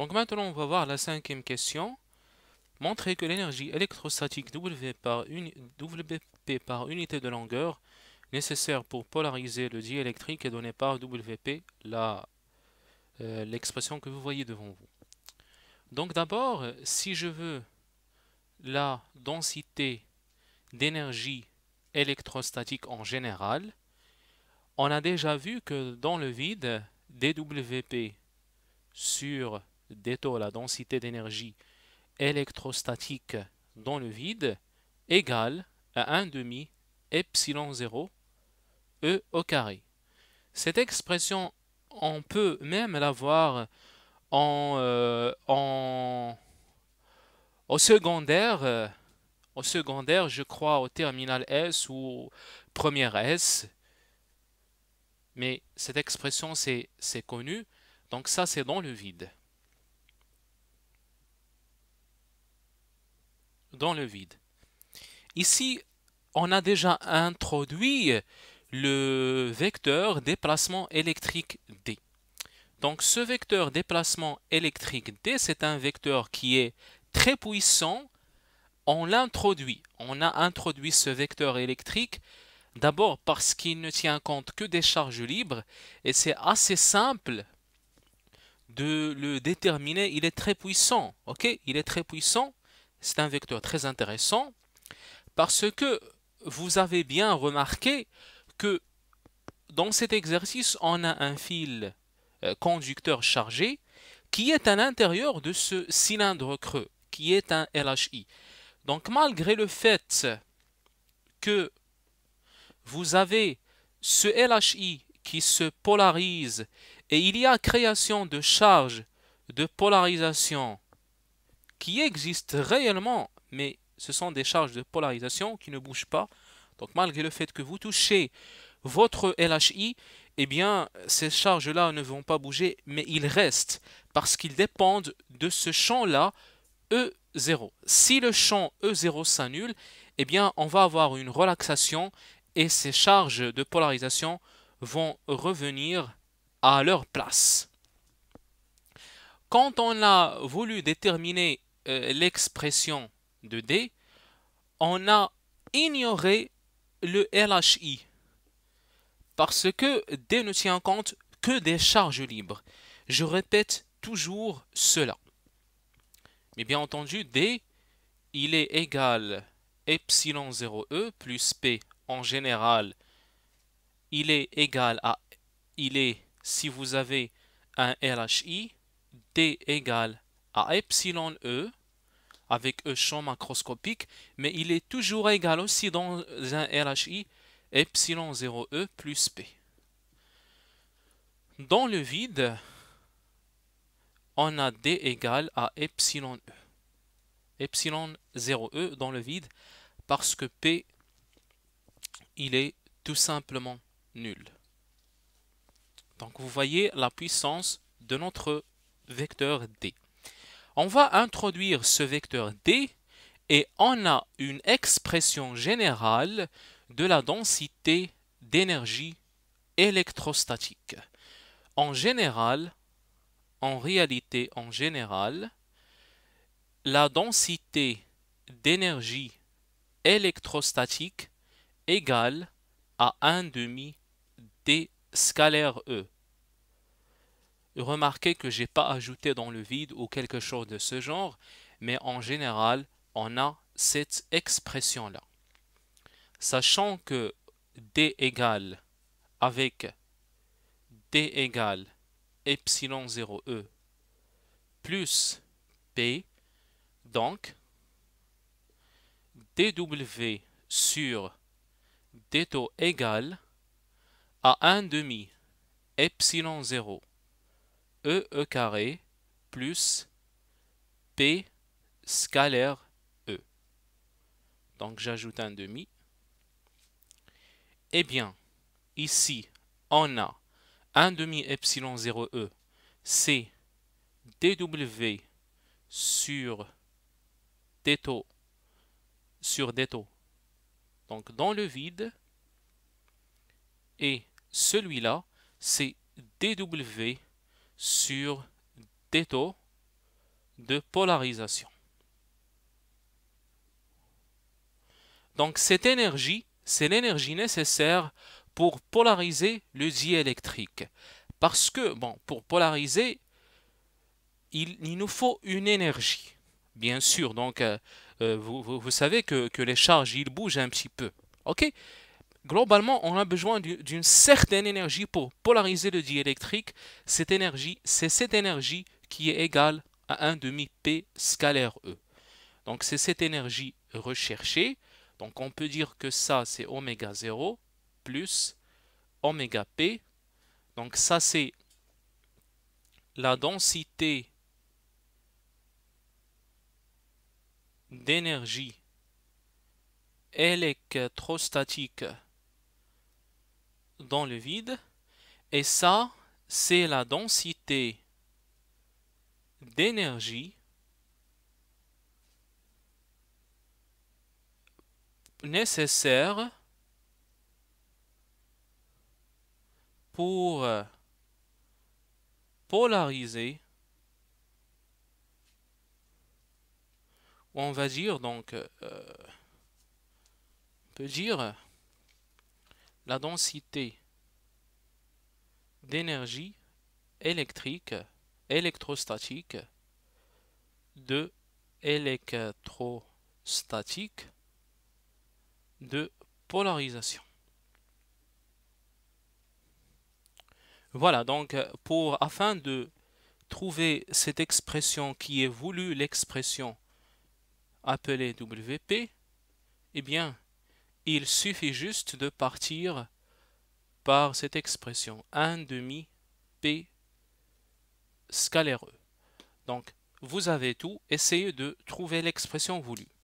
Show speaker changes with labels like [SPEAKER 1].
[SPEAKER 1] Donc maintenant, on va voir la cinquième question. Montrer que l'énergie électrostatique WP par unité de longueur nécessaire pour polariser le diélectrique est donnée par WP, euh, l'expression que vous voyez devant vous. Donc d'abord, si je veux la densité d'énergie électrostatique en général, on a déjà vu que dans le vide, dWP sur d'étau, la densité d'énergie électrostatique dans le vide, égale à 1 demi epsilon 0 E au carré. Cette expression, on peut même l'avoir euh, en, au secondaire, euh, au secondaire, je crois au terminal S ou première S. Mais cette expression, c'est connu. Donc ça, c'est dans le vide. dans le vide. Ici, on a déjà introduit le vecteur déplacement électrique D. Donc ce vecteur déplacement électrique D, c'est un vecteur qui est très puissant. On l'introduit. On a introduit ce vecteur électrique d'abord parce qu'il ne tient compte que des charges libres et c'est assez simple de le déterminer. Il est très puissant, ok Il est très puissant c'est un vecteur très intéressant parce que vous avez bien remarqué que dans cet exercice, on a un fil euh, conducteur chargé qui est à l'intérieur de ce cylindre creux, qui est un LHI. Donc malgré le fait que vous avez ce LHI qui se polarise et il y a création de charges de polarisation qui existent réellement, mais ce sont des charges de polarisation qui ne bougent pas. Donc malgré le fait que vous touchez votre LHI, eh bien ces charges-là ne vont pas bouger, mais ils restent parce qu'ils dépendent de ce champ-là E0. Si le champ E0 s'annule, eh bien on va avoir une relaxation et ces charges de polarisation vont revenir à leur place. Quand on a voulu déterminer euh, l'expression de D, on a ignoré le LHI parce que D ne tient compte que des charges libres. Je répète toujours cela. Mais bien entendu, D, il est égal epsilon 0e plus P en général, il est égal à, il est, si vous avez un LHI, D égal à epsilon E avec E champ macroscopique, mais il est toujours égal aussi dans un RHI epsilon 0E plus P. Dans le vide, on a D égal à epsilon E. Epsilon 0E dans le vide parce que P, il est tout simplement nul. Donc vous voyez la puissance de notre vecteur D. On va introduire ce vecteur D et on a une expression générale de la densité d'énergie électrostatique. En général, en réalité, en général, la densité d'énergie électrostatique égale à 1 demi D scalaire E. Remarquez que je n'ai pas ajouté dans le vide ou quelque chose de ce genre, mais en général, on a cette expression-là. Sachant que D égale avec D égale epsilon 0E plus P, donc dW sur d taux égale à 1 demi epsilon 0 e, e carré plus P scalaire E. Donc j'ajoute un demi. Eh bien, ici, on a un demi epsilon 0 E, c'est dW sur taux sur taux Donc dans le vide, et celui-là, c'est dW sur des taux de polarisation. Donc cette énergie, c'est l'énergie nécessaire pour polariser le diélectrique. Parce que, bon, pour polariser, il, nous faut une énergie, bien sûr. Donc, euh, euh, vous, savez que, que les charges, ils bougent un petit peu. OK globalement, on a besoin d'une certaine énergie pour polariser le diélectrique. Cette énergie, c'est cette énergie qui est égale à demi P scalaire E. Donc c'est cette énergie recherchée. Donc on peut dire que ça c'est oméga 0 plus oméga P. Donc ça c'est la densité d'énergie électrostatique dans le vide. Et ça, c'est la densité d'énergie nécessaire pour euh, polariser, on va dire donc, euh, on peut dire la densité d'énergie électrique, électrostatique, de électrostatique, de polarisation. Voilà, donc pour afin de trouver cette expression qui est voulue, l'expression appelée WP, et eh bien, il suffit juste de partir par cette expression 1 demi P scalaireux. Donc, vous avez tout, essayez de trouver l'expression voulue.